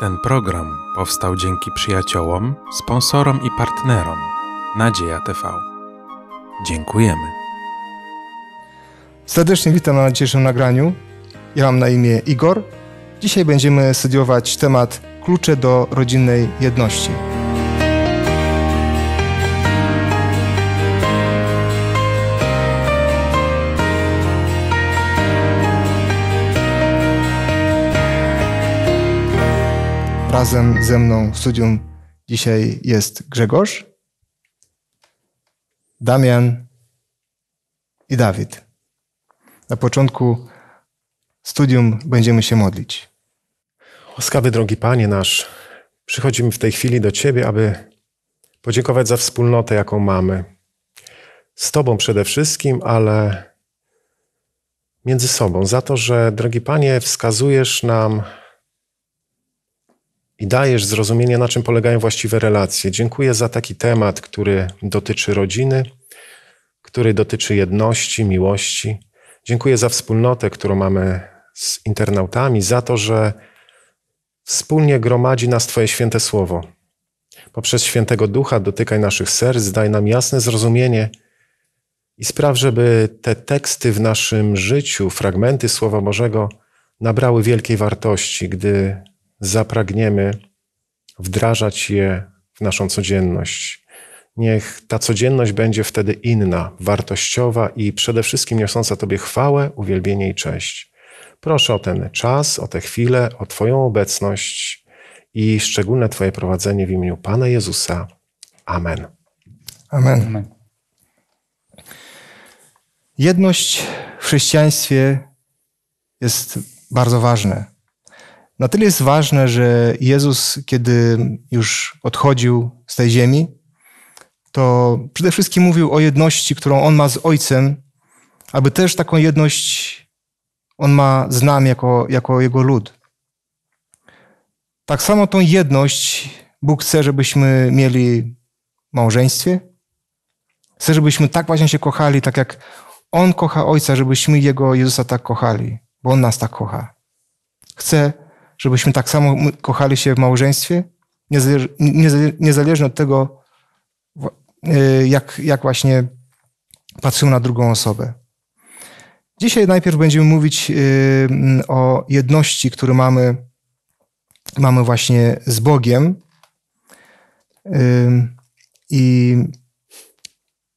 Ten program powstał dzięki przyjaciołom, sponsorom i partnerom Nadzieja TV. Dziękujemy. Serdecznie witam na dzisiejszym nagraniu. Ja mam na imię Igor. Dzisiaj będziemy studiować temat klucze do rodzinnej jedności. Razem ze mną w studium dzisiaj jest Grzegorz, Damian i Dawid. Na początku studium będziemy się modlić. Łaskawy drogi Panie nasz, przychodzimy w tej chwili do Ciebie, aby podziękować za wspólnotę, jaką mamy. Z Tobą przede wszystkim, ale między sobą, za to, że, drogi Panie, wskazujesz nam i dajesz zrozumienie, na czym polegają właściwe relacje. Dziękuję za taki temat, który dotyczy rodziny, który dotyczy jedności, miłości. Dziękuję za wspólnotę, którą mamy z internautami, za to, że wspólnie gromadzi nas Twoje święte słowo. Poprzez świętego ducha dotykaj naszych serc, daj nam jasne zrozumienie i spraw, żeby te teksty w naszym życiu, fragmenty Słowa Bożego nabrały wielkiej wartości, gdy zapragniemy wdrażać je w naszą codzienność. Niech ta codzienność będzie wtedy inna, wartościowa i przede wszystkim niosąca Tobie chwałę, uwielbienie i cześć. Proszę o ten czas, o tę chwilę, o Twoją obecność i szczególne Twoje prowadzenie w imieniu Pana Jezusa. Amen. Amen. Amen. Jedność w chrześcijaństwie jest bardzo ważna na tyle jest ważne, że Jezus, kiedy już odchodził z tej ziemi, to przede wszystkim mówił o jedności, którą On ma z Ojcem, aby też taką jedność On ma z nami jako, jako Jego lud. Tak samo tą jedność Bóg chce, żebyśmy mieli w małżeństwie. Chce, żebyśmy tak właśnie się kochali, tak jak On kocha Ojca, żebyśmy Jego Jezusa tak kochali, bo On nas tak kocha. Chce, żebyśmy tak samo kochali się w małżeństwie, niezależnie od tego, e, jak, jak właśnie patrzymy na drugą osobę. Dzisiaj najpierw będziemy mówić y, mm, o jedności, którą mamy, mamy właśnie z Bogiem. I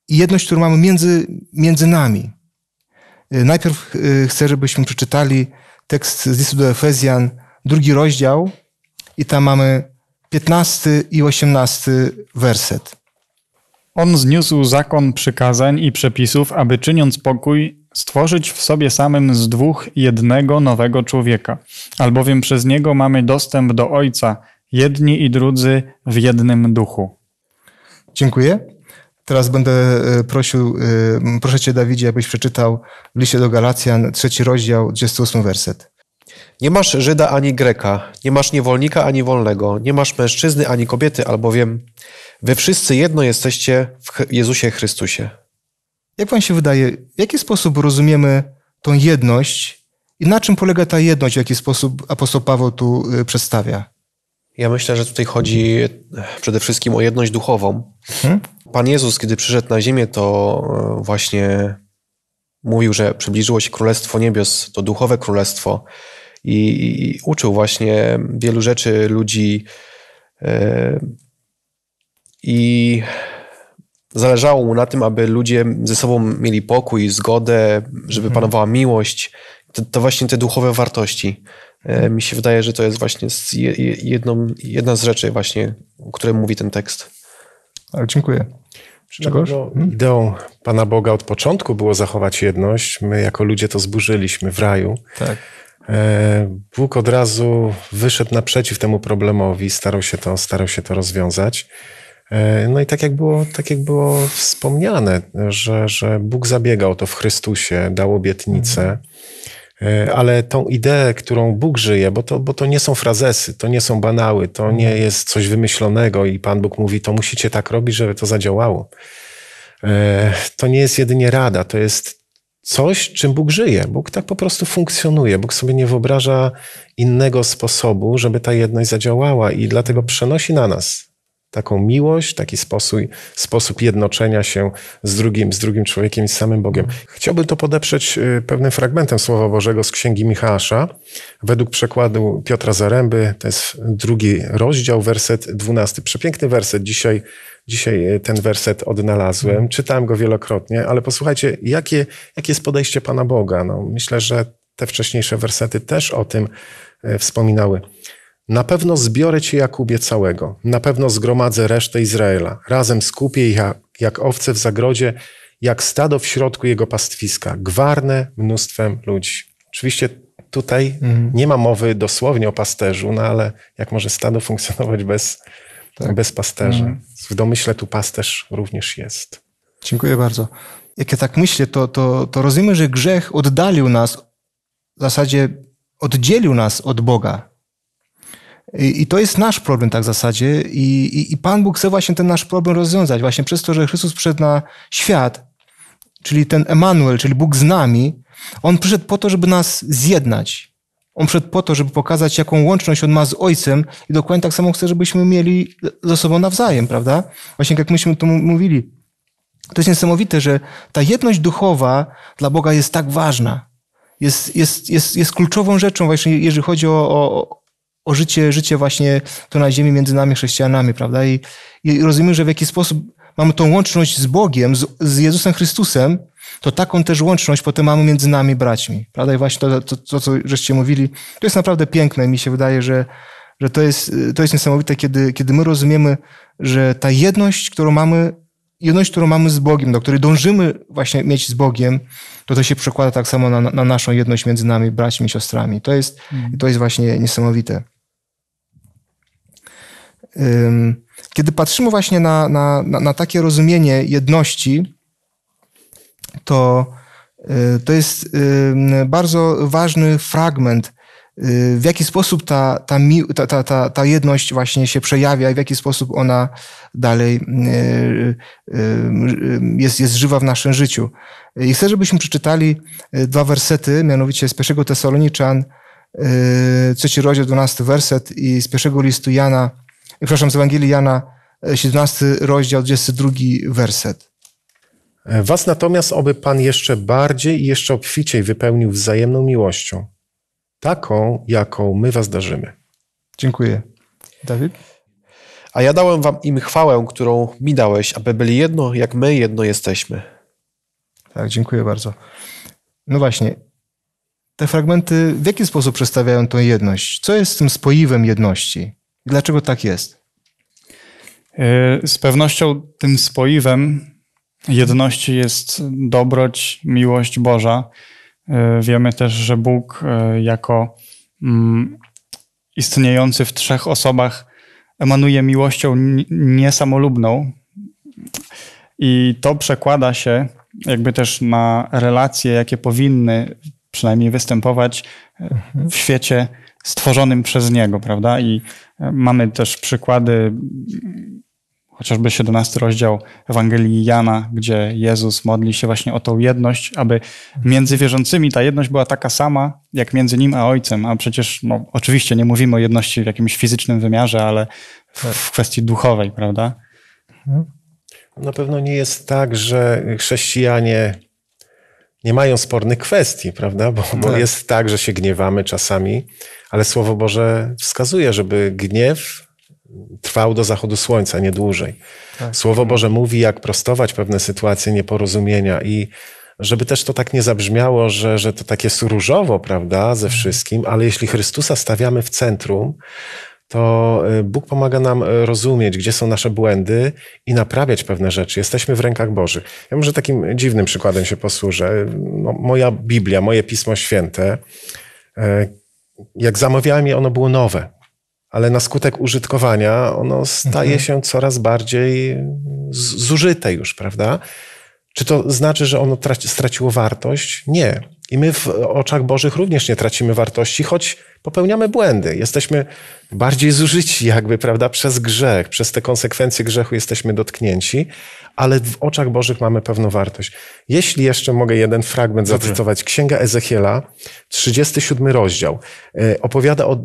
jedność, którą mamy między, między nami. Y, najpierw y, chcę, żebyśmy przeczytali tekst z listu do Efezjan, drugi rozdział i tam mamy 15 i 18 werset. On zniósł zakon przykazań i przepisów, aby czyniąc pokój, stworzyć w sobie samym z dwóch jednego nowego człowieka, albowiem przez niego mamy dostęp do Ojca, jedni i drudzy w jednym duchu. Dziękuję. Teraz będę e, prosił, e, proszę Cię Dawidzie, abyś przeczytał w liście do Galacjan, trzeci rozdział, 28 werset. Nie masz Żyda ani Greka, nie masz niewolnika ani wolnego, nie masz mężczyzny ani kobiety, albowiem wy wszyscy jedno jesteście w Jezusie Chrystusie. Jak wam się wydaje, w jaki sposób rozumiemy tą jedność i na czym polega ta jedność, w jaki sposób apostoł Paweł tu y, przedstawia? Ja myślę, że tutaj chodzi e, przede wszystkim o jedność duchową. Hmm? Pan Jezus, kiedy przyszedł na ziemię, to e, właśnie mówił, że przybliżyło się Królestwo Niebios, to duchowe królestwo, i, i uczył właśnie wielu rzeczy ludzi. E, I zależało mu na tym, aby ludzie ze sobą mieli pokój, zgodę, żeby mhm. panowała miłość. To, to właśnie te duchowe wartości. E, mi się wydaje, że to jest właśnie jedną, jedna z rzeczy, właśnie, o której mówi ten tekst. Ale dziękuję. Czegoś? No, no, hmm? ideą Pana Boga od początku było zachować jedność. My jako ludzie to zburzyliśmy w raju. Tak. E, Bóg od razu wyszedł naprzeciw temu problemowi, starał się to, starał się to rozwiązać. E, no i tak jak było, tak jak było wspomniane, że, że Bóg zabiegał to w Chrystusie, dał obietnicę, mhm. e, ale tą ideę, którą Bóg żyje, bo to, bo to nie są frazesy, to nie są banały, to mhm. nie jest coś wymyślonego i Pan Bóg mówi, to musicie tak robić, żeby to zadziałało. To nie jest jedynie rada, to jest coś, czym Bóg żyje. Bóg tak po prostu funkcjonuje. Bóg sobie nie wyobraża innego sposobu, żeby ta jedność zadziałała i dlatego przenosi na nas taką miłość, taki sposób, sposób jednoczenia się z drugim, z drugim człowiekiem i z samym Bogiem. Chciałbym to podeprzeć y, pewnym fragmentem Słowa Bożego z Księgi Michała. Według przekładu Piotra Zaręby, to jest drugi rozdział, werset dwunasty. Przepiękny werset dzisiaj Dzisiaj e, ten werset odnalazłem, mhm. czytałem go wielokrotnie, ale posłuchajcie, jakie, jakie jest podejście Pana Boga? No, myślę, że te wcześniejsze wersety też o tym e, wspominały. Na pewno zbiorę cię, Jakubie, całego. Na pewno zgromadzę resztę Izraela. Razem skupię ich jak, jak owce w zagrodzie, jak stado w środku jego pastwiska. Gwarne mnóstwem ludzi. Oczywiście tutaj mm. nie ma mowy dosłownie o pasterzu, no ale jak może stado funkcjonować bez, tak. bez pasterza. Mm. W domyśle tu pasterz również jest. Dziękuję bardzo. Jak ja tak myślę, to, to, to rozumiem, że grzech oddalił nas, w zasadzie oddzielił nas od Boga. I, I, to jest nasz problem tak w zasadzie. I, i, I Pan Bóg chce właśnie ten nasz problem rozwiązać, właśnie przez to, że Chrystus przyszedł na świat, czyli ten Emanuel, czyli Bóg z nami, On przyszedł po to, żeby nas zjednać. On wszedł po to, żeby pokazać, jaką łączność on ma z Ojcem i dokładnie tak samo chce, żebyśmy mieli ze sobą nawzajem, prawda? Właśnie jak myśmy to mówili. To jest niesamowite, że ta jedność duchowa dla Boga jest tak ważna. Jest, jest, jest, jest kluczową rzeczą właśnie, jeżeli chodzi o, o, o życie, życie właśnie tu na ziemi między nami chrześcijanami, prawda? I, I rozumiem, że w jaki sposób mamy tą łączność z Bogiem, z, z Jezusem Chrystusem, to taką też łączność potem mamy między nami braćmi. Prawda? I właśnie to, to, to co żeście mówili, to jest naprawdę piękne. Mi się wydaje, że, że to, jest, to jest niesamowite, kiedy, kiedy my rozumiemy, że ta jedność, którą mamy, jedność, którą mamy z Bogiem, do której dążymy właśnie mieć z Bogiem, to to się przekłada tak samo na, na naszą jedność między nami, braćmi i siostrami. To jest, mm. to jest właśnie niesamowite. Kiedy patrzymy właśnie na, na, na, na takie rozumienie jedności, to, y, to jest y, bardzo ważny fragment, y, w jaki sposób ta, ta, ta, ta, ta jedność właśnie się przejawia i w jaki sposób ona dalej jest, jest żywa w naszym życiu. I chcę, żebyśmy przeczytali dwa wersety, mianowicie z pierwszego Tesaloniczan, trzeci rozdział, 12 werset i z pierwszego listu Jana, przepraszam, z Ewangelii Jana, 17 rozdział, 22 werset. E, was natomiast oby Pan jeszcze bardziej i jeszcze obficiej wypełnił wzajemną miłością, taką, jaką my Was darzymy. Dziękuję. Dawid? A ja dałem Wam im chwałę, którą mi dałeś, aby byli jedno, jak my jedno jesteśmy. Tak, dziękuję bardzo. No właśnie, te fragmenty w jaki sposób przedstawiają tą jedność? Co jest tym spoiwem jedności? Dlaczego tak jest? E, z pewnością tym spoiwem jedności jest dobroć, miłość Boża. Y, wiemy też, że Bóg y, jako mm, istniejący w trzech osobach emanuje miłością niesamolubną. I to przekłada się jakby też na relacje, jakie powinny przynajmniej występować y, w świecie stworzonym przez Niego, prawda? I mamy też przykłady chociażby 17 rozdział Ewangelii Jana, gdzie Jezus modli się właśnie o tą jedność, aby między wierzącymi ta jedność była taka sama, jak między nim a Ojcem. A przecież, no, oczywiście nie mówimy o jedności w jakimś fizycznym wymiarze, ale w, tak. kwestii duchowej, prawda? Mhm. Na pewno nie jest tak, że chrześcijanie nie mają spornych kwestii, prawda? Bo, bo tak. jest tak, że się gniewamy czasami, ale Słowo Boże wskazuje, żeby gniew trwał do zachodu słońca, nie dłużej. Tak. Słowo Boże mówi, jak prostować pewne sytuacje nieporozumienia i żeby też to tak nie zabrzmiało, że, że to takie suróżowo, prawda, ze mhm. wszystkim, ale jeśli Chrystusa stawiamy w centrum, to y, Bóg pomaga nam y, rozumieć, gdzie są nasze błędy i naprawiać pewne rzeczy. Jesteśmy w rękach Bożych. Ja może takim dziwnym przykładem się posłużę. No, moja Biblia, moje Pismo Święte, y, jak zamawiałem je, ono było nowe ale na skutek użytkowania ono staje mhm. się coraz bardziej zużyte już, prawda? Czy to znaczy, że ono straciło wartość? Nie. I my w oczach Bożych również nie tracimy wartości, choć popełniamy błędy. Jesteśmy bardziej zużyci, jakby, prawda, przez grzech, przez te konsekwencje grzechu jesteśmy dotknięci, ale w oczach Bożych mamy pewną wartość. Jeśli jeszcze mogę jeden fragment Dobrze. zacytować. Księga Ezechiela, 37 rozdział, e, opowiada o e,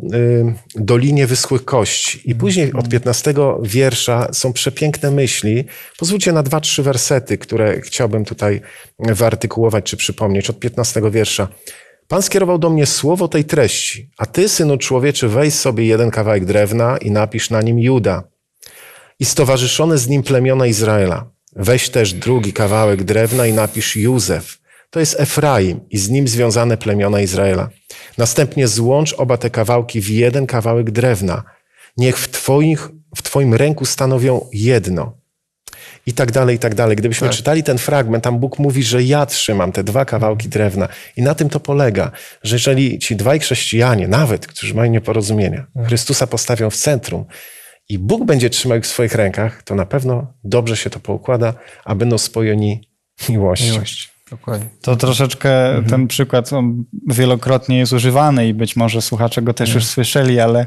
Dolinie Wyschłych Kości. I mm. później mm. od 15 wiersza są przepiękne myśli. Pozwólcie na dwa, trzy wersety, które chciałbym tutaj wyartykułować czy przypomnieć. Od 15 wiersza. Pan skierował do mnie słowo tej treści, a ty, synu człowieczy, weź sobie jeden kawałek drewna i napisz na nim Juda i stowarzyszone z nim plemiona Izraela. Weź też drugi kawałek drewna i napisz Józef. To jest Efraim i z nim związane plemiona Izraela. Następnie złącz oba te kawałki w jeden kawałek drewna. Niech w, twoich, w Twoim ręku stanowią jedno i tak dalej, i tak dalej. Gdybyśmy tak. czytali ten fragment, tam Bóg mówi, że ja trzymam te dwa kawałki drewna. I na tym to polega, że jeżeli ci dwaj chrześcijanie, nawet, którzy mają nieporozumienia, mhm. Chrystusa postawią w centrum, i Bóg będzie trzymał ich w swoich rękach, to na pewno dobrze się to poukłada, a będą spojeni miłością. Miłość. Dokładnie. To troszeczkę mhm. ten przykład wielokrotnie jest używany i być może słuchacze go też mhm. już słyszeli, ale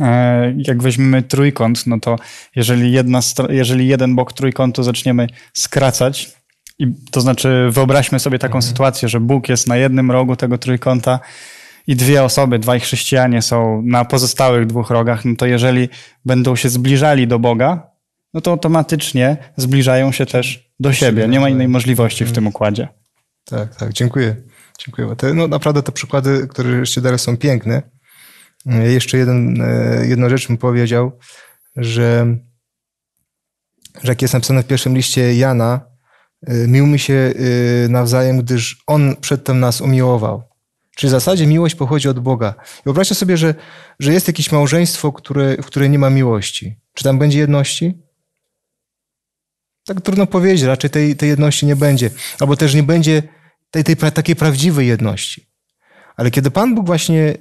E, jak weźmiemy trójkąt, no to jeżeli, jedna, jeżeli jeden bok trójkątu zaczniemy skracać, i to znaczy wyobraźmy sobie taką mhm. sytuację, że Bóg jest na jednym rogu tego trójkąta i dwie osoby, dwaj chrześcijanie są na pozostałych dwóch rogach, no to jeżeli będą się zbliżali do Boga, no to automatycznie zbliżają się też do siebie. Nie ma innej możliwości w mhm. tym układzie. Tak, tak, dziękuję. Dziękuję. Te, no, naprawdę te przykłady, które jeszcze dalej są piękne. E, jeszcze jeden, e, jedną rzecz mi powiedział, że, że jak jest napisane w pierwszym liście Jana, e, miłmy się nawzajem, gdyż On przedtem nas umiłował. Czyli w zasadzie miłość pochodzi od Boga. I wyobraźcie sobie, że, że jest jakieś małżeństwo, które, w której nie ma miłości. Czy tam będzie jedności? Tak trudno powiedzieć, raczej tej, tej jedności nie będzie. Albo też nie będzie tej, tej, takiej prawdziwej jedności. Ale kiedy Pan Bóg właśnie y,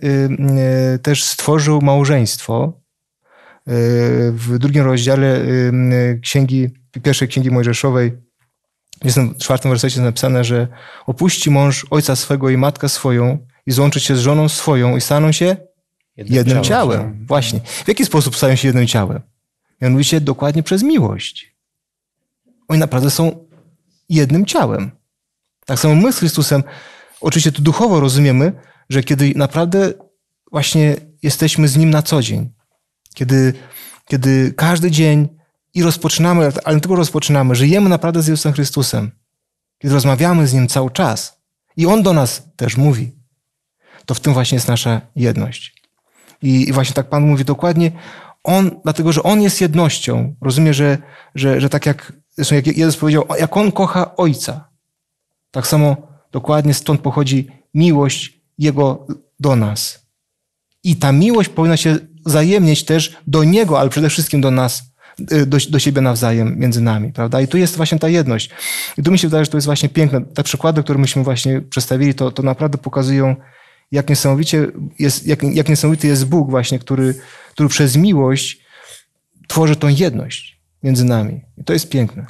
y, też stworzył małżeństwo, y, w drugim rozdziale księgi, pierwszej księgi mojżeszowej, jest w czwartym wersecie napisane, że opuści mąż ojca swego i matkę swoją i złączy się z żoną swoją i staną się jednym, jednym ciałem. ciałem. Tak. Właśnie. W jaki sposób stają się jednym ciałem? Mianowicie dokładnie przez miłość. Oni naprawdę są jednym ciałem. Tak samo my z Chrystusem Oczywiście to duchowo rozumiemy, że kiedy naprawdę właśnie jesteśmy z Nim na co dzień, kiedy, kiedy każdy dzień i rozpoczynamy, ale tylko rozpoczynamy, żyjemy naprawdę z Jezusem Chrystusem, kiedy rozmawiamy z Nim cały czas i On do nas też mówi, to w tym właśnie jest nasza jedność. I, i właśnie tak Pan mówi dokładnie, On, dlatego że On jest jednością, rozumie, że, że, że tak jak, jak Jezus powiedział, jak On kocha Ojca, tak samo Dokładnie stąd pochodzi miłość Jego do nas. I ta miłość powinna się zajemnieć też do Niego, ale przede wszystkim do nas, y, do, do siebie nawzajem, między nami, prawda? I tu jest właśnie ta jedność. I tu mi się wydaje, że to jest właśnie piękne. Te przykłady, które myśmy właśnie przedstawili, to, to naprawdę pokazują, jak, niesamowicie jest, jak, jak niesamowity jest Bóg właśnie, który, który przez miłość tworzy tą jedność między nami. I to jest piękne.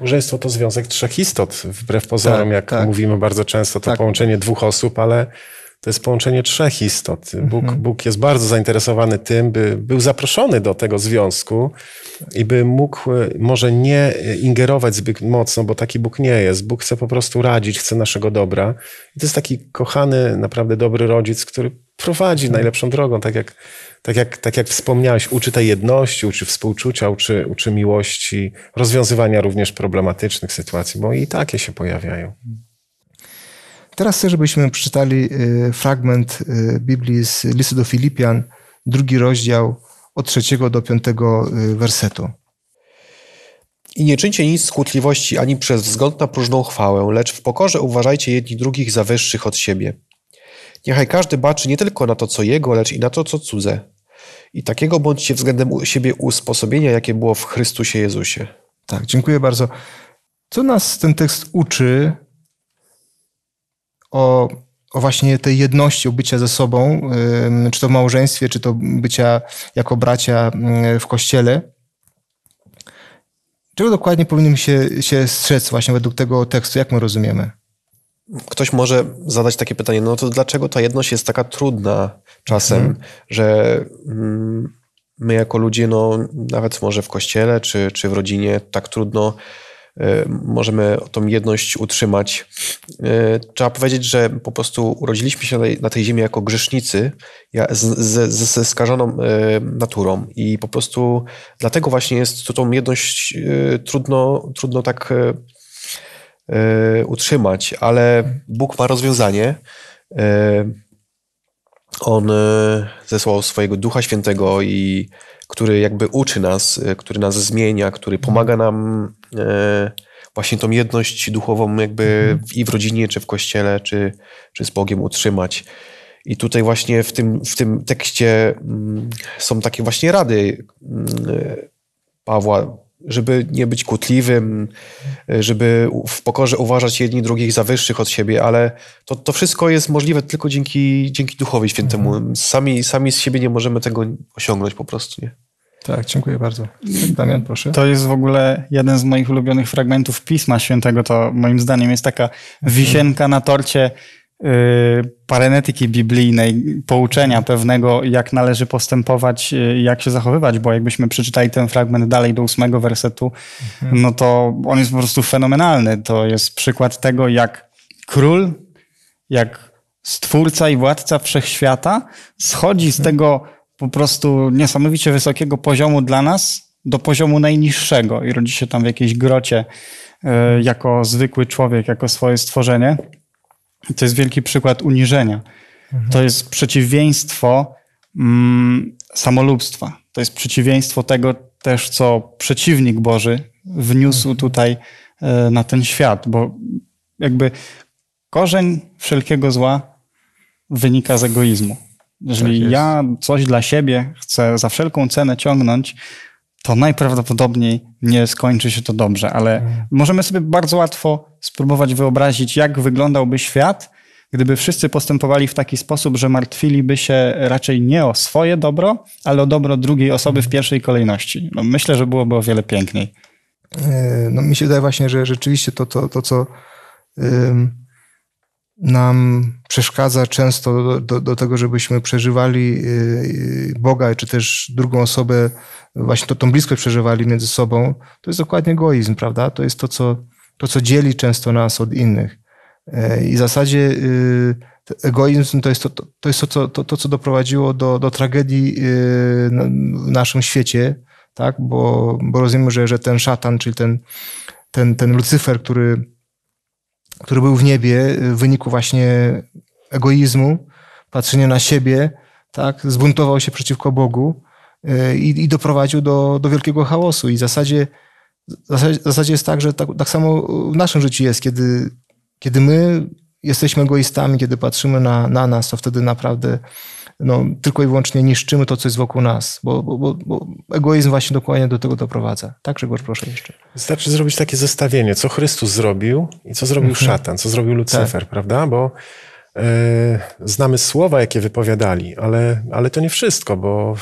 Małżeństwo to związek trzech istot, wbrew pozorom, tak, jak tak. mówimy bardzo często, to tak. połączenie dwóch osób, ale to jest połączenie trzech istot. Bóg, mhm. Bóg jest bardzo zainteresowany tym, by był zaproszony do tego związku i by mógł e, może nie e, ingerować zbyt mocno, bo taki Bóg nie jest. Bóg chce po prostu radzić, chce naszego dobra. I to jest taki kochany, naprawdę dobry rodzic, który prowadzi mhm. najlepszą drogą, tak jak, tak jak, tak jak wspomniałeś, uczy tej jedności, uczy współczucia, uczy, uczy miłości, rozwiązywania również problematycznych sytuacji, bo i takie się pojawiają. Mhm. Teraz chcę, żebyśmy przeczytali y, fragment y, Biblii z listu do Filipian, drugi rozdział od trzeciego do piątego y, wersetu. I nie czyńcie nic z ani przez wzgląd na próżną chwałę, lecz w pokorze uważajcie jedni drugich za wyższych od siebie. Niechaj każdy baczy nie tylko na to, co jego, lecz i na to, co cudze. I takiego bądźcie względem siebie usposobienia, jakie było w Chrystusie Jezusie. Tak, dziękuję bardzo. Co nas ten tekst uczy o, o właśnie tej jedności, o bycia ze sobą, czy to w małżeństwie, czy to bycia jako bracia w kościele. Czego dokładnie powinien się, się strzec właśnie według tego tekstu, jak my rozumiemy? Ktoś może zadać takie pytanie, no to dlaczego ta jedność jest taka trudna czasem, mhm. że mm, my jako ludzie, no nawet może w kościele czy, czy w rodzinie tak trudno E, możemy tą jedność utrzymać. E, trzeba powiedzieć, że po prostu urodziliśmy się na tej ziemi jako grzesznicy ze skażoną e, naturą i po prostu dlatego właśnie jest to tą jedność trudno, trudno tak utrzymać, ale Bóg ma rozwiązanie. On zesłał swojego Ducha Świętego i który jakby uczy nas, e, który nas zmienia, który mhm. pomaga nam e, właśnie tą jedność duchową jakby mhm. i w rodzinie, czy w kościele, czy, czy z Bogiem utrzymać. I tutaj właśnie w tym, w tym tekście mm, są takie właśnie rady mm, e, Pawła żeby nie być kłutliwym, żeby w pokorze uważać jedni drugich za wyższych od siebie, ale to, to wszystko jest możliwe tylko dzięki, dzięki Duchowi Świętemu. Mhm. Sami, sami z siebie nie możemy tego osiągnąć po prostu, nie? Tak, dziękuję bardzo. Damian, proszę. To jest w ogóle jeden z moich ulubionych fragmentów Pisma Świętego. To moim zdaniem jest taka wisienka na torcie Y, parenetyki biblijnej, pouczenia pewnego, jak należy postępować, y, jak się zachowywać, bo jakbyśmy przeczytali ten fragment dalej do ósmego wersetu, mhm. no to on jest po prostu fenomenalny. To jest przykład tego, jak król, jak stwórca i władca wszechświata schodzi z mhm. tego po prostu niesamowicie wysokiego poziomu dla nas do poziomu najniższego i rodzi się tam w jakiejś grocie y, jako zwykły człowiek, jako swoje stworzenie to jest wielki przykład uniżenia. Mhm. To jest przeciwieństwo mm, samolubstwa. To jest przeciwieństwo tego też, co przeciwnik Boży wniósł mhm. tutaj y, na ten świat, bo jakby korzeń wszelkiego zła wynika z egoizmu. Jeżeli tak ja coś dla siebie chcę za wszelką cenę ciągnąć, to najprawdopodobniej nie skończy się to dobrze, ale hmm. możemy sobie bardzo łatwo spróbować wyobrazić, jak wyglądałby świat, gdyby wszyscy postępowali w taki sposób, że martwiliby się raczej nie o swoje dobro, ale o dobro drugiej osoby mhm. w pierwszej kolejności. No, myślę, że byłoby o wiele piękniej. E, no, mi się wydaje właśnie, że rzeczywiście to, to, to co nam przeszkadza często do, do, do, tego, żebyśmy przeżywali y, y, Boga, czy też drugą osobę, właśnie to, tą bliskość przeżywali między sobą, to jest dokładnie egoizm, prawda? To jest to, co, to, co dzieli często nas od innych. E, I w zasadzie y, egoizm to jest to, to, jest to, to, to, to co doprowadziło do, do tragedii w naszym świecie, tak? bo, bo rozumiemy, że, że ten szatan, czyli ten, ten, ten Lucyfer, który który był w niebie y, w wyniku właśnie egoizmu, patrzenia na siebie, tak, zbuntował się przeciwko Bogu y, i, i doprowadził do, do wielkiego chaosu. I w zasadzie, w zasadzie jest tak, że tak, tak samo w naszym życiu jest, kiedy, kiedy my jesteśmy egoistami, kiedy patrzymy na, na nas, to wtedy naprawdę no, tylko i wyłącznie niszczymy to, co jest wokół nas, bo, bo, bo egoizm właśnie dokładnie do tego doprowadza. Tak, Grzegorz, proszę jeszcze. Wystarczy zrobić takie zestawienie, co Chrystus zrobił i co zrobił mhm. szatan, co zrobił Lucyfer, tak. prawda? Bo e, znamy słowa, jakie wypowiadali, ale, ale to nie wszystko, bo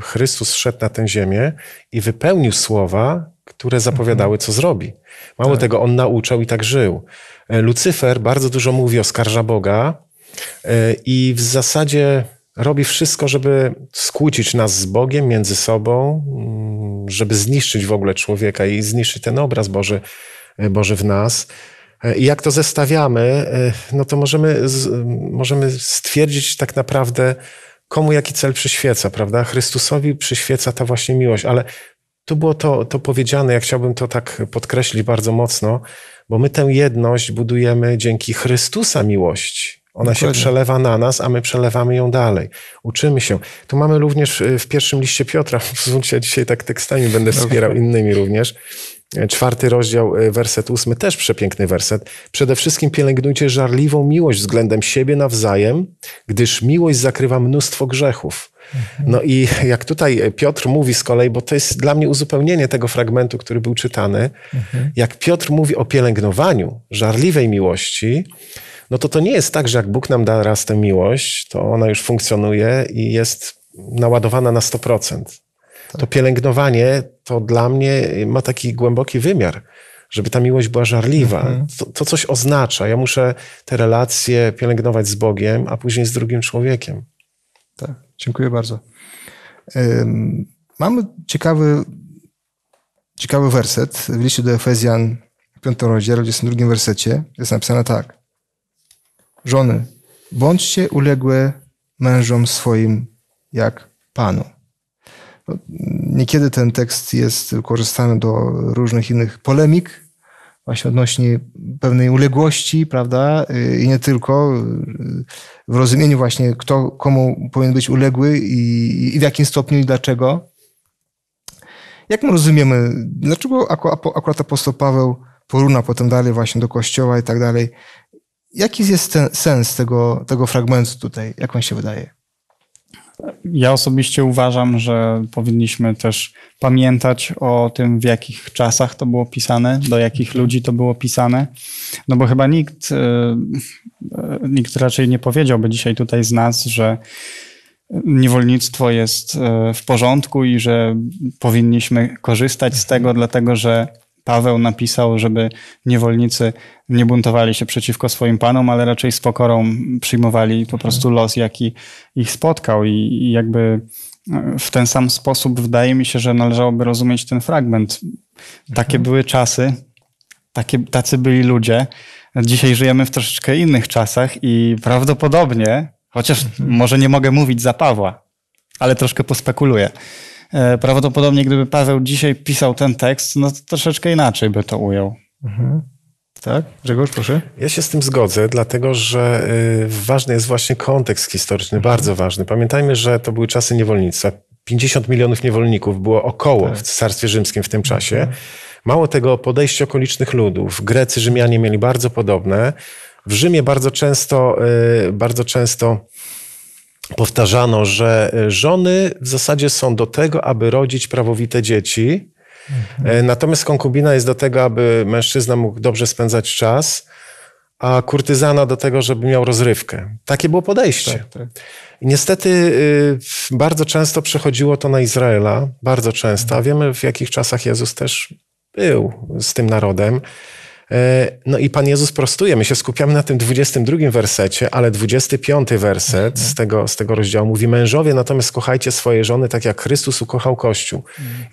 Chrystus szedł na tę ziemię i wypełnił słowa, które zapowiadały, mhm. co zrobi. Mało tak. tego, on nauczał i tak żył. E, Lucyfer bardzo dużo mówi, oskarża Boga e, i w zasadzie robi wszystko, żeby skłócić nas z Bogiem między sobą, mm, żeby zniszczyć w ogóle człowieka i zniszczyć ten obraz Boży, e, Boży w nas. E, I jak to zestawiamy, e, no to możemy, możemy stwierdzić tak naprawdę, komu jaki cel przyświeca, prawda? Chrystusowi przyświeca ta właśnie miłość, ale tu było to, to powiedziane, ja chciałbym to tak podkreślić bardzo mocno, bo my tę jedność budujemy dzięki Chrystusa miłości. Ona się przelewa na nas, a my przelewamy ją dalej. Uczymy się. Tu mamy również y, w pierwszym liście Piotra, pozwólcie, ja dzisiaj tak tekstami będę wspierał innymi również. E, czwarty rozdział, y, werset ósmy, też przepiękny werset. Przede wszystkim pielęgnujcie żarliwą miłość względem siebie nawzajem, gdyż miłość zakrywa mnóstwo grzechów. Mhm. No i jak tutaj e, Piotr mówi z kolei, bo to jest dla mnie uzupełnienie tego fragmentu, który był czytany, mhm. jak Piotr mówi o pielęgnowaniu żarliwej miłości, no to to nie jest tak, że jak Bóg nam da raz tę miłość, to ona już funkcjonuje i jest naładowana na 100%. To tak. pielęgnowanie to dla mnie ma taki głęboki wymiar, żeby ta miłość była żarliwa. Mhm. To, to coś oznacza. Ja muszę te relacje pielęgnować z Bogiem, a później z drugim człowiekiem. Tak, dziękuję bardzo. Mamy ciekawy, ciekawy werset w liście do Efezjan, 5 rozdziale, w 22 wersecie. Jest napisane tak. Żony, bądźcie uległe mężom swoim jak Panu. No, niekiedy ten tekst jest korzystany do różnych innych polemik, właśnie odnośnie pewnej uległości, prawda? I nie tylko w rozumieniu właśnie, kto komu powinien być uległy i, i w jakim stopniu i dlaczego. Jak my rozumiemy, dlaczego akurat apostoł Paweł poruna potem dalej właśnie do kościoła i tak dalej, Jaki jest ten sens tego, tego fragmentu tutaj, jak on się wydaje? Ja osobiście uważam, że powinniśmy też pamiętać o tym, w jakich czasach to było pisane, do jakich mhm. ludzi to było pisane. No bo chyba nikt, y, y, nikt raczej nie powiedziałby dzisiaj tutaj z nas, że niewolnictwo jest y, w porządku i że powinniśmy korzystać z mhm. tego, dlatego że Paweł napisał, żeby niewolnicy nie buntowali się przeciwko swoim panom, ale raczej z pokorą przyjmowali po mhm. prostu los, jaki ich spotkał. I, jakby e, w ten sam sposób wydaje mi się, że należałoby rozumieć ten fragment. Takie mhm. były czasy, takie, tacy byli ludzie. Dzisiaj żyjemy w troszeczkę innych czasach i prawdopodobnie, chociaż mhm. może nie mogę mówić za Pawła, ale troszkę pospekuluję E, prawdopodobnie gdyby Paweł dzisiaj pisał ten tekst, no to troszeczkę inaczej by to ujął. Mhm. Tak? Grzegorz, proszę. Ja się z tym zgodzę, dlatego że y, ważny jest właśnie kontekst historyczny, mhm. bardzo ważny. Pamiętajmy, że to były czasy niewolnictwa. 50 milionów niewolników było około tak. w Cesarstwie Rzymskim w tym mhm. czasie. Mało tego, podejście okolicznych ludów. Grecy, Rzymianie mieli bardzo podobne. W Rzymie bardzo często, y, bardzo często powtarzano, że e, żony w zasadzie są do tego, aby rodzić prawowite dzieci, mhm. natomiast konkubina jest do tego, aby mężczyzna mógł dobrze spędzać czas, a kurtyzana do tego, żeby miał rozrywkę. Takie było podejście. Tak, tak. I niestety y, bardzo często przechodziło to na Izraela, bardzo często. A wiemy, w jakich czasach Jezus też był z tym narodem. E, no i Pan Jezus prostuje. My się skupiamy na tym 22 wersecie, ale 25 werset z tego, z tego rozdziału mówi: Mężowie, natomiast kochajcie swoje żony tak, jak Chrystus ukochał Kościół.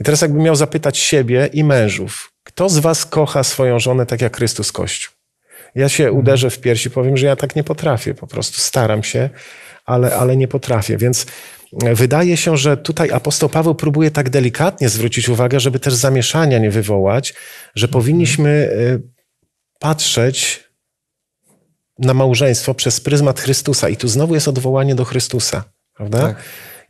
I teraz, jakbym miał zapytać siebie i mężów, kto z Was kocha swoją żonę tak, jak Chrystus Kościół? Ja się mhm. uderzę w piersi, powiem, że ja tak nie potrafię, po prostu staram się, ale, ale nie potrafię. Więc e, wydaje się, że tutaj apostoł Paweł próbuje tak delikatnie zwrócić uwagę, żeby też zamieszania nie wywołać, że mhm. powinniśmy e, patrzeć na małżeństwo przez pryzmat Chrystusa. I tu znowu jest odwołanie do Chrystusa, prawda? Tak.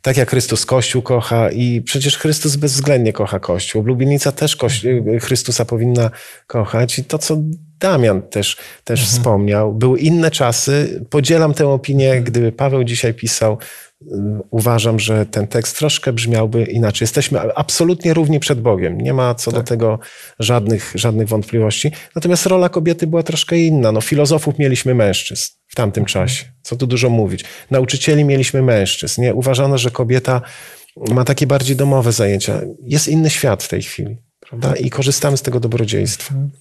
tak jak Chrystus Kościół kocha i przecież Chrystus bezwzględnie kocha Kościół. Oblubienica też mhm. y, Chrystusa powinna kochać i to, co Damian też, też mhm. wspomniał. Były inne czasy. Podzielam tę opinię, gdyby Paweł dzisiaj pisał, uważam, że ten tekst troszkę brzmiałby inaczej. Jesteśmy absolutnie równi przed Bogiem. Nie ma co tak. do tego żadnych, żadnych wątpliwości. Natomiast rola kobiety była troszkę inna. No, filozofów mieliśmy mężczyzn w tamtym mhm. czasie. Co tu dużo mówić. Nauczycieli mieliśmy mężczyzn. Nie? Uważano, że kobieta ma takie bardziej domowe zajęcia. Jest inny świat w tej chwili. Prawda? I korzystamy z tego dobrodziejstwa. Mhm.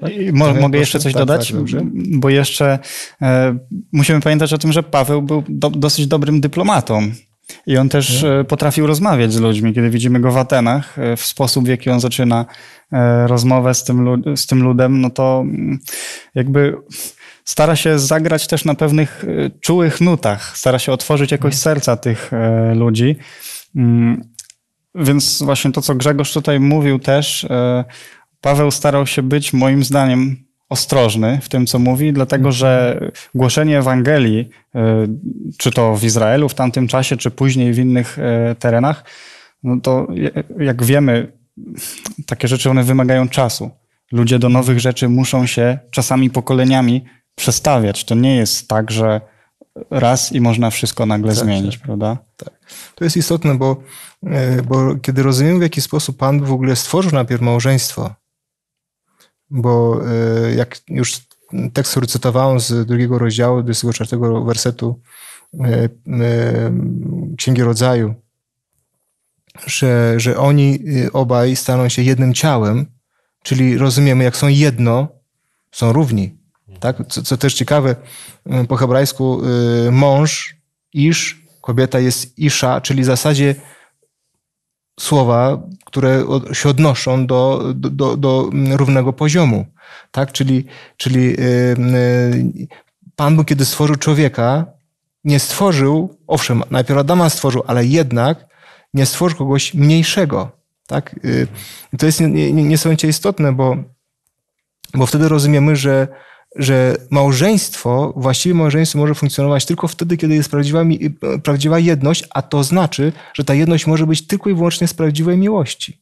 Tak. Mo mogę jeszcze coś tak, dodać, tak, bo jeszcze e, musimy pamiętać o tym, że Paweł był do dosyć dobrym dyplomatą. I on też Nie? E, potrafił rozmawiać z ludźmi. Kiedy widzimy go w Atenach, e, w sposób, w jaki on zaczyna e, rozmowę z tym, z tym ludem, no to mm, jakby stara się zagrać też na pewnych czułych nutach, stara się otworzyć jakoś serca tych ludzi. Mm, więc właśnie to, co Grzegorz tutaj mówił też Paweł starał się być, moim zdaniem, ostrożny w tym, co mówi, dlatego mhm. że głoszenie Ewangelii, y, czy to w Izraelu w tamtym czasie, czy później w innych y, terenach, no to jak wiemy, takie rzeczy one wymagają czasu. Ludzie do nowych rzeczy muszą się czasami pokoleniami przestawiać. To nie jest tak, że raz i można wszystko nagle tak, zmienić, tak. prawda? Tak. To jest istotne, bo, y, bo kiedy rozumiem w jaki sposób Pan w ogóle stworzył najpierw małżeństwo, bo y, jak już tekst, recytowałem z drugiego rozdziału, 24 wersetu y, y, Księgi Rodzaju, że, że oni obaj staną się jednym ciałem, czyli rozumiemy, jak są jedno, są równi. Tak? Co, co też ciekawe, po hebrajsku mąż, isz, kobieta jest isza, czyli w zasadzie słowa, które się odnoszą do, do, do, do równego poziomu. Tak? Czyli, czyli y, y, Pan Bóg, kiedy stworzył człowieka, nie stworzył, owszem, najpierw Adama stworzył, ale jednak nie stworzył kogoś mniejszego. Tak? Y, to jest niesamowicie istotne, bo, bo wtedy rozumiemy, że że małżeństwo, właściwie małżeństwo może funkcjonować tylko wtedy, kiedy jest prawdziwa, prawdziwa jedność, a to znaczy, że ta jedność może być tylko i wyłącznie z prawdziwej miłości.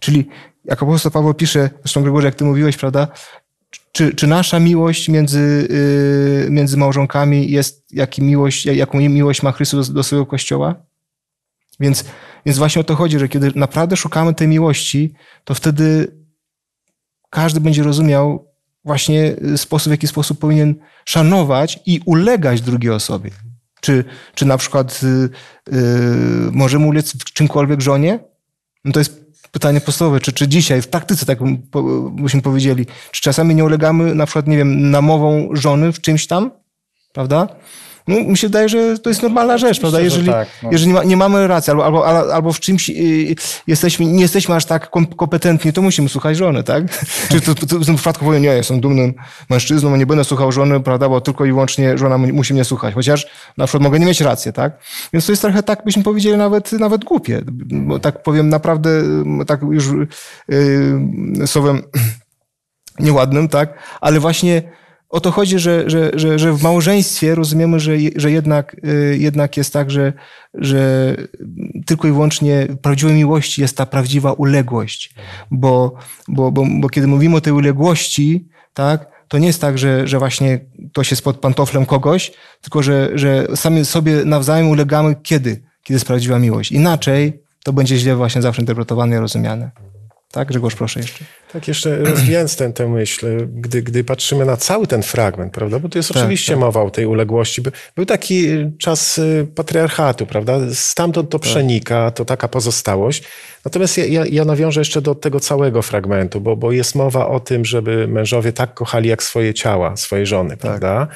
Czyli jak apostoł Paweł pisze, zresztą Gregorze, jak ty mówiłeś, prawda, czy, czy nasza miłość między, yy, między małżonkami jest jak miłość, jaką miłość ma Chrystus do, do swojego Kościoła? Więc, więc właśnie o to chodzi, że kiedy naprawdę szukamy tej miłości, to wtedy każdy będzie rozumiał, właśnie y, sposób, w jaki sposób powinien szanować i ulegać drugiej osobie. Czy, czy na przykład yy, możemy ulec czymkolwiek żonie? No to jest pytanie podstawowe, czy, czy dzisiaj w taktyce, tak byśmy powiedzieli, czy czasami nie ulegamy na przykład, nie wiem, namową żony w czymś tam, prawda? No, mi się wydaje, że to jest normalna rzecz, prawda? Jeżeli, tak, no. jeżeli nie, ma, nie, mamy racji albo, albo, albo w czymś y, jesteśmy, nie jesteśmy aż tak kompetentni, to musimy słuchać żony, tak? Czy to, to, to w tym przypadku powiem, nie, jestem dumnym mężczyzną, no nie będę słuchał żony, prawda? Bo tylko i wyłącznie żona musi mnie słuchać, chociaż na przykład mogę nie mieć racji, tak? Więc to jest trochę tak, byśmy powiedzieli, nawet, nawet głupie. Bo tak powiem naprawdę, tak już yy, słowem nieładnym, tak? Ale właśnie o to chodzi, że, że, że, że w małżeństwie rozumiemy, że, że jednak, y, jednak jest tak, że, że tylko i wyłącznie prawdziwej miłości jest ta prawdziwa uległość. Bo, bo, bo, bo kiedy mówimy o tej uległości, tak, to nie jest tak, że, że właśnie to się spod pantoflem kogoś, tylko że, że sami sobie nawzajem ulegamy kiedy? Kiedy jest prawdziwa miłość. Inaczej to będzie źle właśnie zawsze interpretowane i rozumiane. Tak? Grzegorz, proszę jeszcze. Tak, jeszcze rozwijając tę, tę myśl, gdy, gdy patrzymy na cały ten fragment, prawda, bo tu jest tak, oczywiście tak. mowa o tej uległości. Był taki y, czas y, patriarchatu, prawda, stamtąd to tak. przenika, to taka pozostałość. Natomiast ja, ja, ja nawiążę jeszcze do tego całego fragmentu, bo, bo jest mowa o tym, żeby mężowie tak kochali jak swoje ciała, swoje żony, tak. prawda,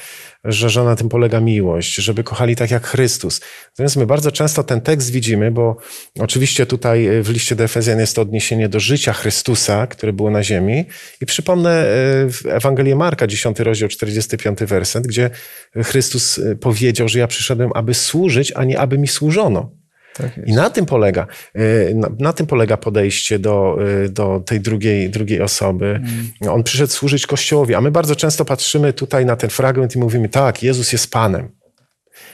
że, żona na tym polega miłość, żeby kochali tak jak Chrystus. Natomiast my bardzo często ten tekst widzimy, bo oczywiście tutaj y, w liście do Efezjan jest to odniesienie do życia Chrystusa, które było na ziemi. I przypomnę e, Ewangelię Marka, 10 rozdział, 45 werset, gdzie Chrystus e, powiedział, że ja przyszedłem, aby służyć, a nie aby mi służono. Tak I na tym polega, e, na, na, tym polega podejście do, do tej drugiej, drugiej osoby. Mm. On przyszedł służyć Kościołowi, a my bardzo często patrzymy tutaj na ten fragment i mówimy, tak, Jezus jest Panem.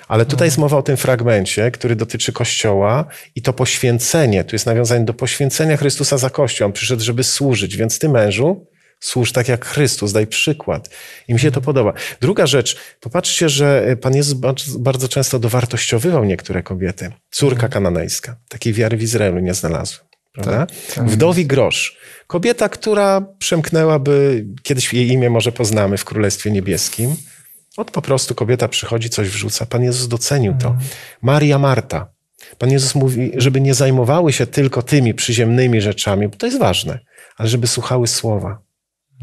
Ale tutaj mhm. jest mowa o tym fragmencie, który dotyczy Kościoła i to poświęcenie, tu jest nawiązanie do poświęcenia Chrystusa za Kościół. On przyszedł, żeby służyć, więc ty mężu, służ tak jak Chrystus, daj przykład. I mi się to mhm. podoba. Druga rzecz, popatrzcie, że e, Pan Jezus bardzo często dowartościowywał niektóre kobiety. Córka mhm. kananejska, takiej wiary w Izraelu nie znalazł, Prawda? Tak, tak, Wdowi grosz. Kobieta, która przemknęłaby, kiedyś jej imię może poznamy w Królestwie Niebieskim, od po prostu kobieta przychodzi, coś wrzuca. Pan Jezus docenił mm. to. Maria Marta. Pan Jezus mówi, żeby nie zajmowały się tylko tymi przyziemnymi rzeczami, bo to jest ważne, ale żeby słuchały słowa.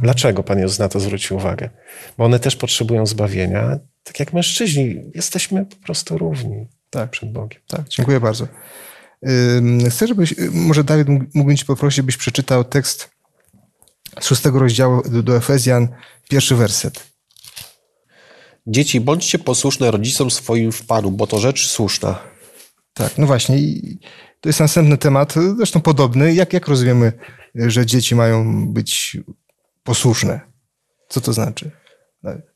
Dlaczego Pan Jezus na to zwrócił uwagę? Bo one też potrzebują zbawienia. Tak jak mężczyźni, jesteśmy po prostu równi tak. przed Bogiem. Tak, dziękuję bardzo. Chcę, żebyś, y, może Dawid mógłbym Ci poprosić, byś przeczytał tekst szóstego rozdziału do Efezjan, pierwszy werset. Dzieci, bądźcie posłuszne rodzicom swoim w Panu, bo to rzecz słuszna. Tak, no właśnie. I to jest następny temat, zresztą podobny. Jak, jak rozumiemy, że dzieci mają być posłuszne? Co to znaczy?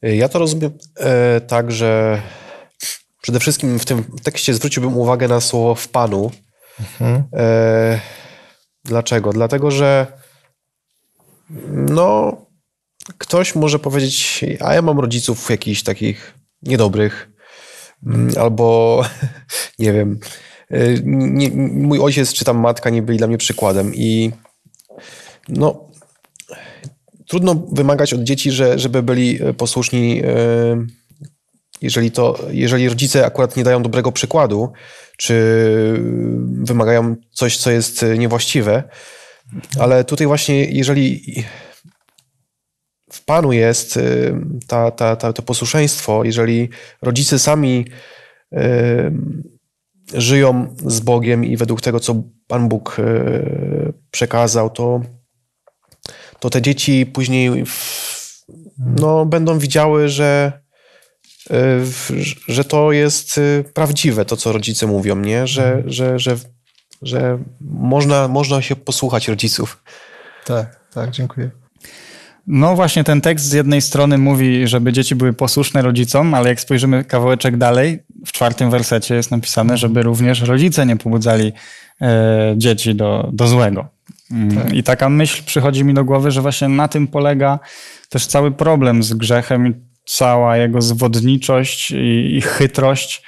Ja to rozumiem e, tak, że przede wszystkim w tym tekście zwróciłbym uwagę na słowo w Panu. Mhm. E, dlaczego? Dlatego, że no, ktoś może powiedzieć, a ja mam rodziców jakichś takich niedobrych, mm, albo nie wiem, y, nie, mój ojciec czy tam matka nie byli dla mnie przykładem i no trudno wymagać od dzieci, że, żeby byli e, posłuszni, e, jeżeli, to, jeżeli rodzice akurat nie dają dobrego przykładu, czy wymagają coś, co jest e, niewłaściwe, ale tutaj właśnie jeżeli w Panu jest y, ta, ta, ta, to posłuszeństwo, jeżeli rodzice sami y, żyją z Bogiem i według tego, co Pan Bóg y, przekazał, to, to te dzieci później no, będą widziały, że, że to jest prawdziwe, to co rodzice mówią, nie? Że, mhm. że, że, że można, można się posłuchać rodziców. Tak, tak, dziękuję. No właśnie ten tekst z jednej strony mówi, żeby dzieci były posłuszne rodzicom, ale jak spojrzymy kawałeczek dalej, w czwartym wersecie jest napisane, żeby również rodzice nie pobudzali e, dzieci do, do złego. Mm, tak. I taka myśl przychodzi mi do głowy, że właśnie na tym polega też cały problem z grzechem i cała jego zwodniczość i, i chytrość,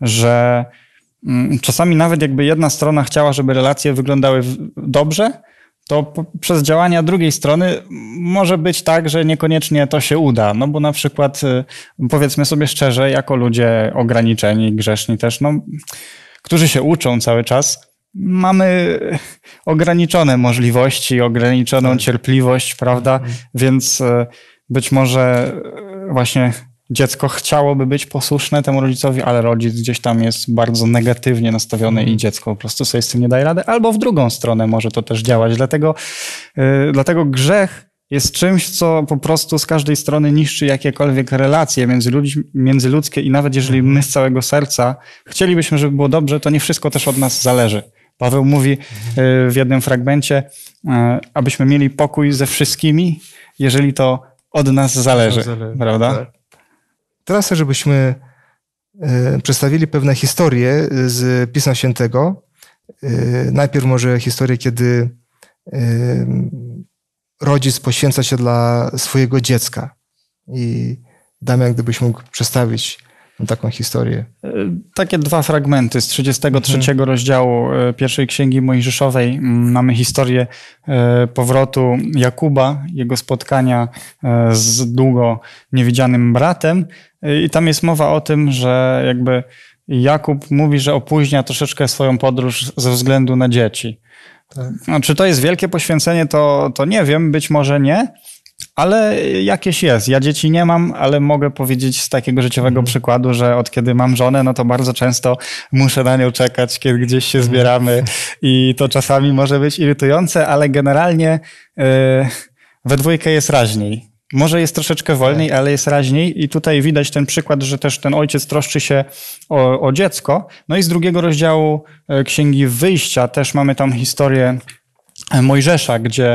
że mm, czasami nawet jakby jedna strona chciała, żeby relacje wyglądały dobrze, to przez działania drugiej strony może być tak, że niekoniecznie to się uda. No bo na przykład, y, powiedzmy sobie szczerze, jako ludzie ograniczeni, grzeszni też, no, którzy się uczą cały czas, mamy ograniczone możliwości, ograniczoną tak. cierpliwość, prawda? Mhm. Więc y, być może y, właśnie dziecko chciałoby być posłuszne temu rodzicowi, ale rodzic gdzieś tam jest bardzo negatywnie nastawiony mm. i mhm. dziecko po prostu sobie z tym nie daje rady, albo w drugą stronę może to też działać. Dlatego, yy, dlatego grzech jest czymś, co po prostu z każdej strony niszczy jakiekolwiek relacje międzyludz międzyludzkie i nawet jeżeli mhm. my z całego serca chcielibyśmy, żeby było dobrze, to nie wszystko też od nas zależy. Paweł mówi y, mhm. w jednym fragmencie, y, abyśmy mieli pokój ze wszystkimi, jeżeli to od nas zależy, zależy. prawda? Tak. Teraz, żebyśmy e, przedstawili pewne historie z Pisma Świętego. E, najpierw może historię, kiedy e, rodzic poświęca się dla swojego dziecka. I Damian, gdybyś mógł przedstawić taką historię. E, takie dwa fragmenty z 33 mhm. rozdziału e, pierwszej księgi Mojżeszowej. Mamy historię e, powrotu Jakuba, jego spotkania z długo niewidzianym bratem. I tam jest mowa o tym, że jakby Jakub mówi, że opóźnia troszeczkę swoją podróż ze względu na dzieci. Tak. No, czy to jest wielkie poświęcenie, to, to nie wiem, być może nie ale jakieś jest. Ja dzieci nie mam, ale mogę powiedzieć z takiego życiowego mm. przykładu, że od kiedy mam żonę, no to bardzo często muszę na nią czekać, kiedy gdzieś się mhm. zbieramy i to czasami może być irytujące, ale generalnie yy, we dwójkę jest raźniej. Może jest troszeczkę tak. wolniej, ale jest raźniej i tutaj widać ten przykład, że też ten ojciec troszczy się o, o dziecko. No i z drugiego rozdziału e, Księgi Wyjścia też mamy tam historię E, Mojżesza, gdzie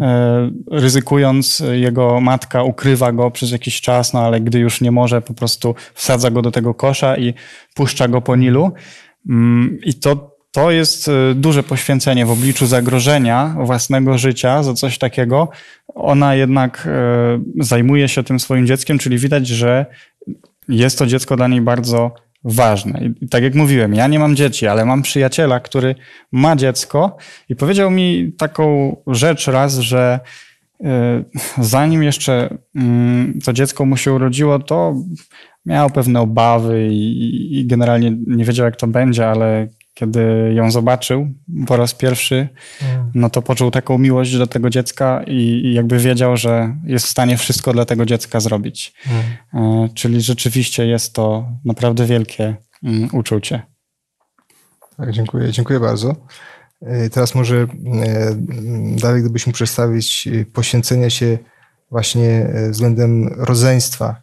e, ryzykując jego matka ukrywa go przez jakiś czas, no ale gdy już nie może, po prostu wsadza go do tego kosza i puszcza go po Nilu. Mm, I to, to jest e, duże poświęcenie w obliczu zagrożenia własnego życia za coś takiego. Ona jednak zajmuje się tym swoim dzieckiem, czyli widać, że jest to dziecko dla niej bardzo ważne. I tak jak mówiłem, ja nie mam dzieci, ale mam przyjaciela, który ma dziecko i powiedział mi taką rzecz raz, że y, zanim jeszcze mm, to dziecko mu się urodziło, to miał pewne obawy i, generalnie nie wiedział, jak to będzie, ale kiedy ją zobaczył po raz pierwszy, mm. no to poczuł taką miłość do tego dziecka i, jakby wiedział, że jest w stanie wszystko dla tego dziecka zrobić. Mm. E, czyli rzeczywiście jest to naprawdę wielkie mm, uczucie. Tak, dziękuję, dziękuję bardzo. E, teraz może e, dalej, gdybyśmy przedstawić poświęcenie się właśnie względem rodzeństwa.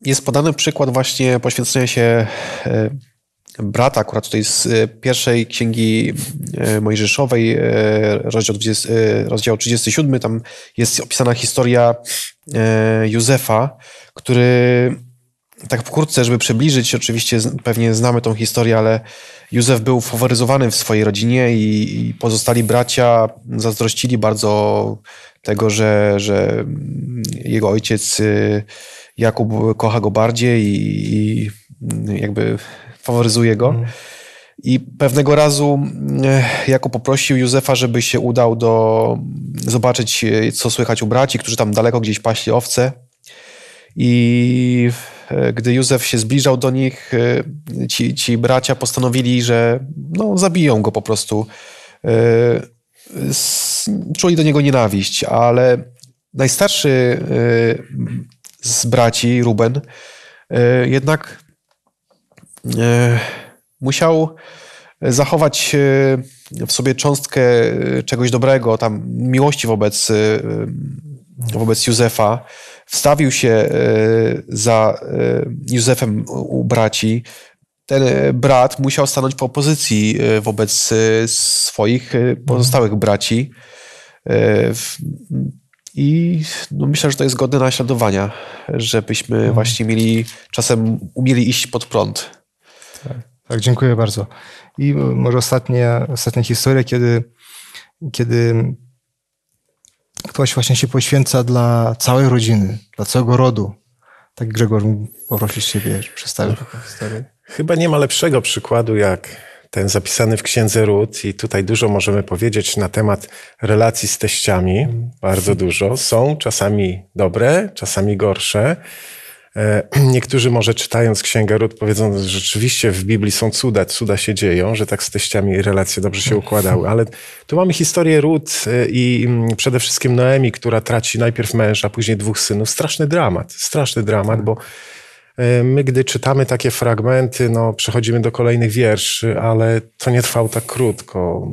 Jest podany przykład właśnie poświęcenia się brata, akurat tutaj z e, pierwszej księgi e, Mojżeszowej, e, rozdział, 20, rozdział 37, tam jest opisana historia Józefa, który tak wkrótce, żeby przybliżyć, oczywiście pewnie znamy tą historię, ale Józef był faworyzowany w swojej rodzinie i, i pozostali bracia zazdrościli bardzo tego, że, że jego ojciec Jakub kocha go bardziej i, i jakby faworyzuje go. Mm. I pewnego razu eh, jako poprosił Józefa, żeby się udał do zobaczyć, eh, co słychać u braci, którzy tam daleko gdzieś paśli owce. I eh, gdy Józef się zbliżał do nich, ci, ci bracia postanowili, że no, zabiją go po prostu. Czuli do niego nienawiść, ale najstarszy z braci, Ruben, jednak E, musiał e, zachować e, w sobie cząstkę czegoś dobrego, tam miłości wobec, wobec Józefa. Wstawił się za Józefem u braci. Ten brat musiał stanąć w opozycji wobec swoich pozostałych braci. I no myślę, że to jest godne naśladowania, żebyśmy mhm. właśnie mieli, czasem umieli iść pod prąd. Tak, dziękuję bardzo. I e, może ostatnie, ostatnia historia, kiedy, kiedy ktoś właśnie się poświęca dla całej rodziny, dla całego rodu. Tak Grzegorz poprosił Ciebie, przedstawił no. taką historię. Chyba nie ma lepszego przykładu jak ten zapisany w Księdze Ród i tutaj dużo możemy powiedzieć na temat relacji z teściami, mhm. bardzo dużo. Są czasami dobre, czasami gorsze. E, niektórzy może czytając Księgę Ród powiedzą, że rzeczywiście w Biblii są cuda, cuda się dzieją, że tak z teściami relacje dobrze się układały, ale tu mamy historię Ród e, i mm, przede wszystkim Noemi, która traci najpierw męża, później dwóch synów. Straszny dramat, straszny dramat, bo e, my gdy czytamy takie fragmenty, no przechodzimy do kolejnych wierszy, ale to nie trwało tak krótko.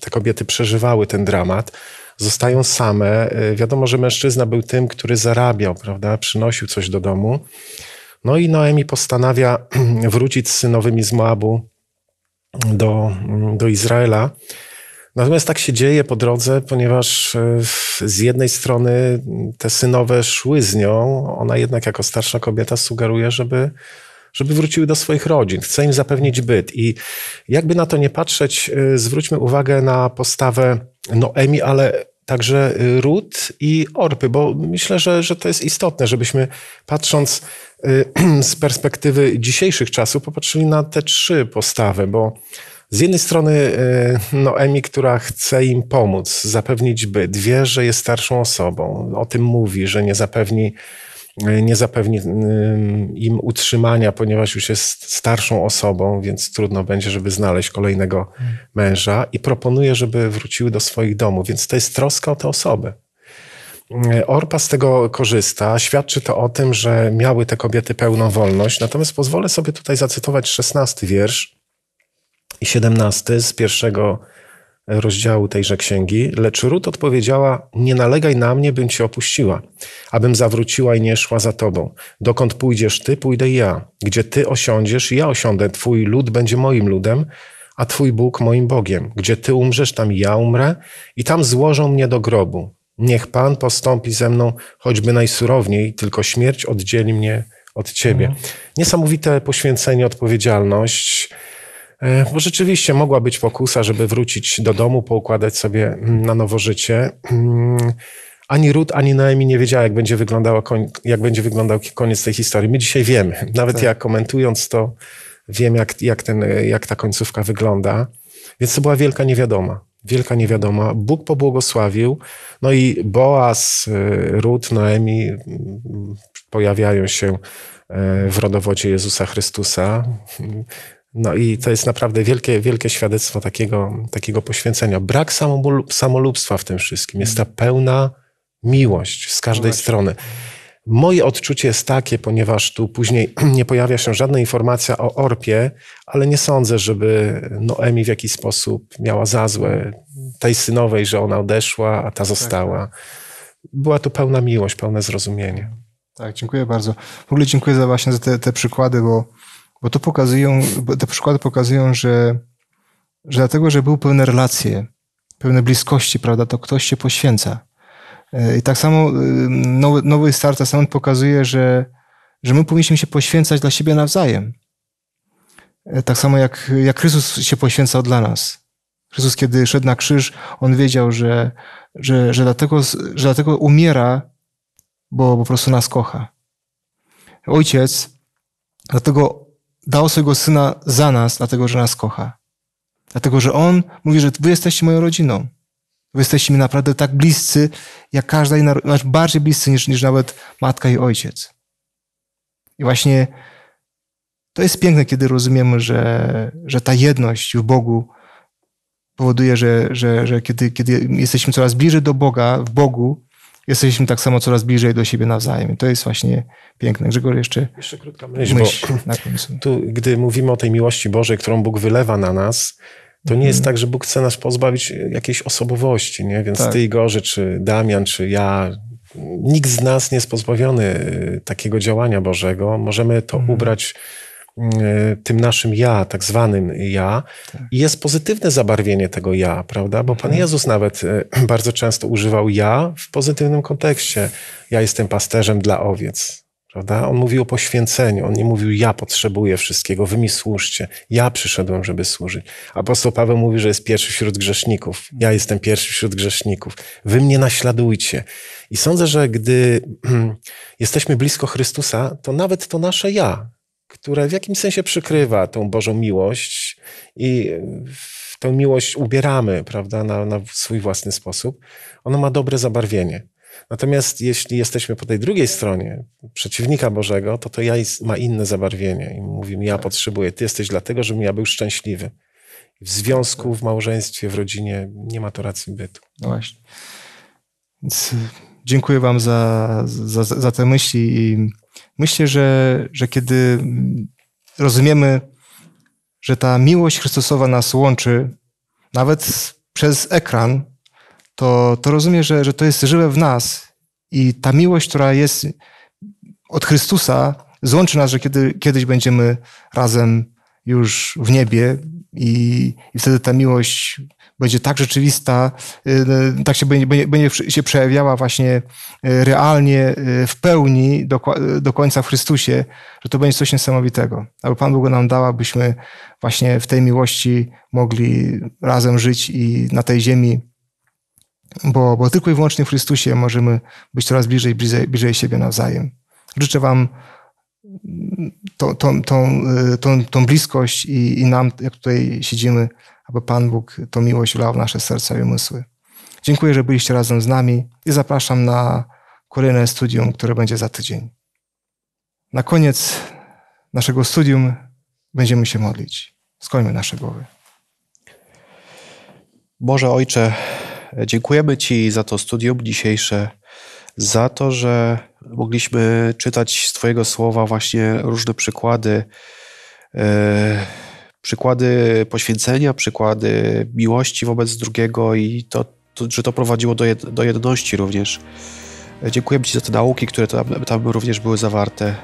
Te kobiety przeżywały ten dramat zostają same. Y, wiadomo, że mężczyzna był tym, który zarabiał, prawda, przynosił coś do domu. No i Noemi postanawia wrócić z synowymi z Moabu mm, do, mm, do Izraela. Natomiast tak się dzieje po drodze, ponieważ e, z jednej strony mm, te synowe szły z nią, ona jednak jako starsza kobieta sugeruje, żeby, żeby wróciły do swoich rodzin, chce im zapewnić byt. I jakby na to nie patrzeć, e, zwróćmy uwagę na postawę Noemi, ale także y, ród i orpy, bo myślę, że, że to jest istotne, żebyśmy patrząc y, z perspektywy dzisiejszych czasów popatrzyli na te trzy postawy, bo z jednej strony y, Noemi, która chce im pomóc, zapewnić byt, wie, że jest starszą osobą, o tym mówi, że nie zapewni nie zapewni im utrzymania, ponieważ już jest starszą osobą, więc trudno będzie, żeby znaleźć kolejnego hmm. męża i proponuje, żeby wróciły do swoich domów, więc to jest troska o te osoby. Yy, Orpa z tego korzysta. Świadczy to o tym, że miały te kobiety pełną wolność. Natomiast pozwolę sobie tutaj zacytować szesnasty wiersz i siedemnasty z pierwszego rozdziału tejże księgi, lecz Rut odpowiedziała: Nie nalegaj na mnie, bym cię opuściła, abym zawróciła i nie szła za tobą. Dokąd pójdziesz ty, pójdę ja. Gdzie ty osiądziesz, ja osiądę. Twój lud będzie moim ludem, a twój Bóg moim Bogiem. Gdzie ty umrzesz, tam ja umrę i tam złożą mnie do grobu. Niech Pan postąpi ze mną choćby najsurowniej, tylko śmierć oddzieli mnie od ciebie. Mhm. Niesamowite poświęcenie, odpowiedzialność. E, bo rzeczywiście mogła być pokusa, żeby wrócić do domu, poukładać sobie mm, na nowo życie. Mm, ani Ruth, ani Naomi nie wiedziała, jak będzie, jak będzie wyglądał koniec tej historii. My dzisiaj wiemy. Nawet tak. ja komentując to, wiem, jak, jak, ten, jak ta końcówka wygląda. Więc to była wielka niewiadoma. Wielka niewiadoma. Bóg pobłogosławił. No i Boaz, e, Ruth, Noemi mm, pojawiają się e, w rodowodzie Jezusa Chrystusa. No i to jest naprawdę wielkie, wielkie świadectwo takiego, takiego poświęcenia. Brak samolubstwa w tym wszystkim. Jest ta mhm. pełna miłość z każdej no strony. Moje odczucie jest takie, ponieważ tu później nie pojawia się żadna informacja o Orpie, ale nie sądzę, żeby Noemi w jakiś sposób miała za złe tej synowej, że ona odeszła, a ta tak, została. Tak. Była to pełna miłość, pełne zrozumienie. Tak, dziękuję bardzo. W ogóle dziękuję za właśnie za te, te przykłady, bo bo to pokazują, bo te przykłady pokazują, że, że dlatego, że były pełne relacje, pełne bliskości, prawda, to ktoś się poświęca. E, I tak samo e, nowy, nowy Start Testament pokazuje, że, że my powinniśmy się poświęcać dla siebie nawzajem. E, tak samo jak, jak Chrystus się poświęcał dla nas. Chrystus, kiedy szedł na krzyż, on wiedział, że, że, że, dlatego, że dlatego umiera, bo po prostu nas kocha. Ojciec dlatego dał swojego syna za nas, dlatego że nas kocha. Dlatego że on mówi, że wy jesteście moją rodziną. Wy jesteście mi naprawdę tak bliscy, jak każda inna, znaczy bardziej bliscy niż, niż nawet matka i ojciec. I właśnie to jest piękne, kiedy rozumiemy, że, że ta jedność w Bogu powoduje, że, że, że kiedy, kiedy jesteśmy coraz bliżej do Boga, w Bogu, jesteśmy tak samo coraz bliżej do siebie nawzajem. I to jest właśnie piękne. Grzegorz, jeszcze, jeszcze krótka myśl. myśl na końcu. Tu, gdy mówimy o tej miłości Bożej, którą Bóg wylewa na nas, to nie jest mhm. tak, że Bóg chce nas pozbawić jakiejś osobowości, nie? Więc tak. ty, Igorze, czy Damian, czy ja, nikt z nas nie jest pozbawiony y, takiego działania Bożego. Możemy to mhm. ubrać E, tym naszym ja, tak zwanym ja, tak. jest pozytywne zabarwienie tego ja, prawda? Bo Pan tak. Jezus nawet e, bardzo często używał ja w pozytywnym kontekście. Ja jestem pasterzem dla owiec. Prawda? On mówił o poświęceniu, on nie mówił ja potrzebuję wszystkiego, wy mi służcie, ja przyszedłem, żeby służyć. Apostoł Paweł mówi, że jest pierwszy wśród grzeszników, ja jestem pierwszy wśród grzeszników, wy mnie naśladujcie. I sądzę, że gdy jesteśmy blisko Chrystusa, to nawet to nasze ja które w jakimś sensie przykrywa tą Bożą miłość i tę miłość ubieramy, prawda, na, na swój własny sposób, ono ma dobre zabarwienie. Natomiast jeśli jesteśmy po tej drugiej stronie przeciwnika Bożego, to to ja ma inne zabarwienie i mówimy, ja tak. potrzebuję, ty jesteś dlatego, żebym ja był szczęśliwy. W związku, w małżeństwie, w rodzinie nie ma to racji bytu. No właśnie. Więc dziękuję wam za, za, za te myśli i Myślę, że, że kiedy mm, rozumiemy, że ta miłość Chrystusowa nas łączy, nawet przez ekran, to, to rozumiem, że, że to jest żywe w nas i ta miłość, która jest od Chrystusa, złączy nas, że kiedy, kiedyś będziemy razem już w niebie i, i wtedy ta miłość będzie tak rzeczywista, tak się będzie, będzie się przejawiała właśnie realnie, w pełni do, do końca w Chrystusie, że to będzie coś niesamowitego. Aby Pan Bóg nam dał, abyśmy właśnie w tej miłości mogli razem żyć i na tej ziemi, bo, bo tylko i wyłącznie w Chrystusie możemy być coraz bliżej, bliżej, bliżej siebie nawzajem. Życzę Wam tą, tą, tą, tą, tą bliskość i, i nam, jak tutaj siedzimy, aby Pan Bóg tą miłość lał w nasze serca i umysły. Dziękuję, że byliście razem z nami i zapraszam na kolejne studium, które będzie za tydzień. Na koniec naszego studium będziemy się modlić. Skońmy nasze głowy. Boże Ojcze, dziękujemy Ci za to studium dzisiejsze, za to, że mogliśmy czytać z Twojego słowa właśnie różne przykłady. Yy przykłady poświęcenia, przykłady miłości wobec drugiego i to, to że to prowadziło do, jed, do jedności również. Dziękujemy Ci za te nauki, które tam, tam również były zawarte.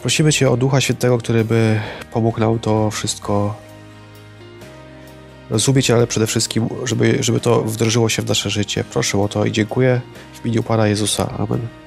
Prosimy Cię o Ducha Świętego, który by pomógł nam to wszystko rozumieć, ale przede wszystkim, żeby, żeby to wdrożyło się w nasze życie. Proszę o to i dziękuję w imieniu Pana Jezusa. Amen.